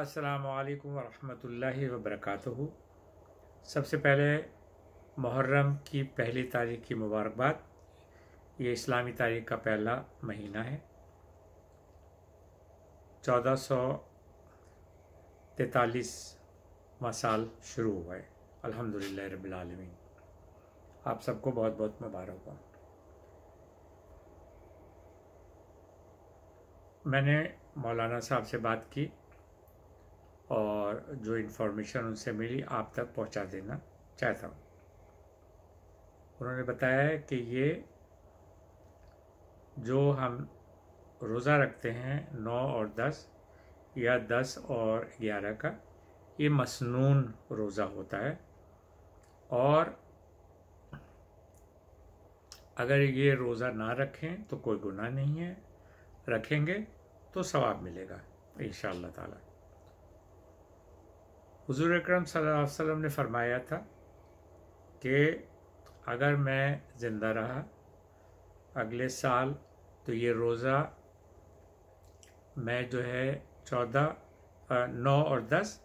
अस्सलाम वालेकुम रहमतुल्लाहि व सबसे पहले मुहर्रम की पहली तारीख की मुबारकबाद ये इस्लामी तारीख का पहला महीना है चौदह सौ तैतालीसवा साल शुरू हुआ है अल्हम्दुलिल्लाह रब्बिल आलमीन आप सबको बहुत बहुत मुबारक हो मैंने मौलाना साहब से बात की और जो इन्फॉर्मेशन उनसे मिली आप तक पहुंचा देना चाहता हूं उन्होंने बताया है कि ये जो हम रोज़ा रखते हैं नौ और दस या दस और ग्यारह का ये मसनून रोज़ा होता है और अगर ये रोज़ा ना रखें तो कोई गुनाह नहीं है रखेंगे तो सवाब मिलेगा इन ताला हजूर अक्रम वसम ने फरमाया था कि अगर मैं ज़िंदा रहा अगले साल तो ये रोज़ा मैं जो है चौदह नौ और दस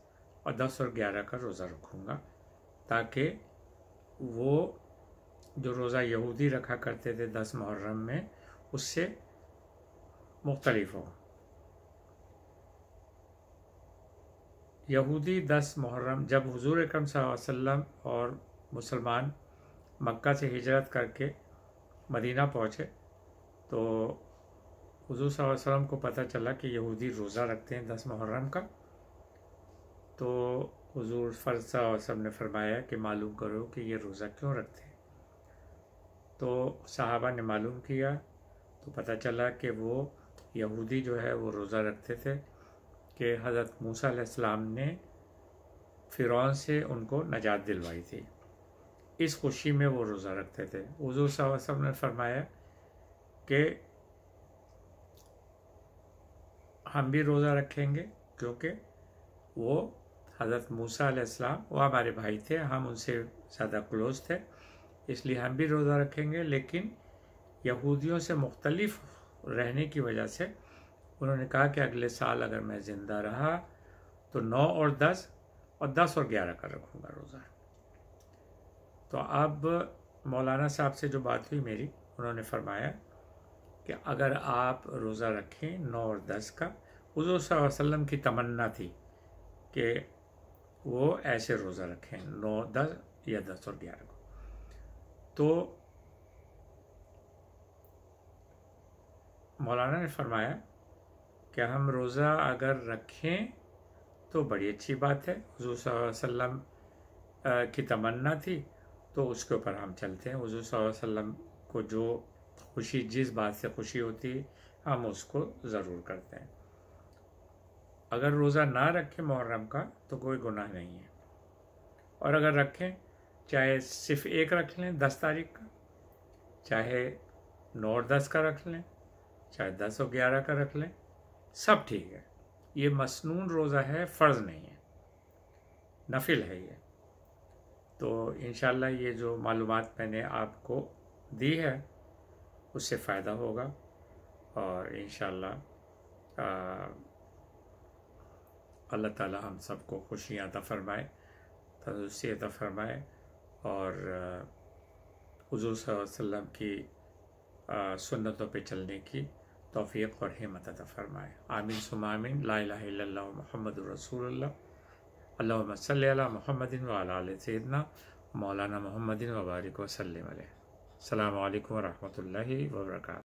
और दस और ग्यारह का रोज़ा रखूँगा ताकि वो जो रोज़ा यहूदी रखा करते थे दस मुहर्रम में उससे मुख्तलफ हो यहूदी दस मुहर्रम जब हजूर अक्रम वसल्लम और मुसलमान मक्का से हिजरत करके मदीना पहुँचे तो हजूर वसम को पता चला कि यहूदी रोज़ा रखते हैं दस मुहर्रम का तो हजूर फर्ज वसल्लम ने फरमाया कि मालूम करो कि ये रोज़ा क्यों रखते हैं तो साहबा ने मालूम किया तो पता चला कि वो यहूदी जो है वो रोज़ा रखते थे कि हज़रत मूसा ने फ़िरौन से उनको नजात दिलवाई थी इस खुशी में वो रोज़ा रखते थे हज़ू साहब ने फरमाया कि हम भी रोज़ा रखेंगे क्योंकि वो हज़रत मूसा वो हमारे भाई थे हम उनसे ज़्यादा क्लोज थे इसलिए हम भी रोज़ा रखेंगे लेकिन यहूदियों से मुख्तलिफ रहने की वजह से उन्होंने कहा कि अगले साल अगर मैं ज़िंदा रहा तो नौ और दस और दस और ग्यारह का रखूँगा रोज़ा तो अब मौलाना साहब से जो बात हुई मेरी उन्होंने फरमाया कि अगर आप रोज़ा रखें नौ और दस का हजूर वसल्लम की तमन्ना थी कि वो ऐसे रोज़ा रखें नौ दस या दस और ग्यारह को तो मौलाना ने फरमाया क्या हम रोज़ा अगर रखें तो बड़ी अच्छी बात है हजूर सल्लम की तमन्ना थी तो उसके ऊपर हम चलते हैं हजूर वसल्लम को जो खुशी जिस बात से खुशी होती है हम उसको ज़रूर करते हैं अगर रोज़ा ना रखें मुहर्रम का तो कोई गुनाह नहीं है और अगर रखें चाहे सिर्फ एक रख लें दस तारीख का चाहे नौ और दस का रख लें चाहे दस और ग्यारह का रख लें सब ठीक है ये मसनून रोज़ा है फ़र्ज़ नहीं है नफिल है ये तो इन ये जो मालूम मैंने आपको दी है उससे फ़ायदा होगा और इन अल्लाह ताला हम सबको खुशियाँ अता फ़रमाए तंदुरुस्ती अता फ़रमाए और हजूर वसम की सुन्नतों पे चलने की तोफ़ीक और हिम्मत अता फ़रमाए आमिन सुमामिन ला महमद रसूल अल्लाह सल महमदिन वाल सैदना मौलाना मोहम्मदिन वबारक वसलम अल्लाम वरहमल वर्का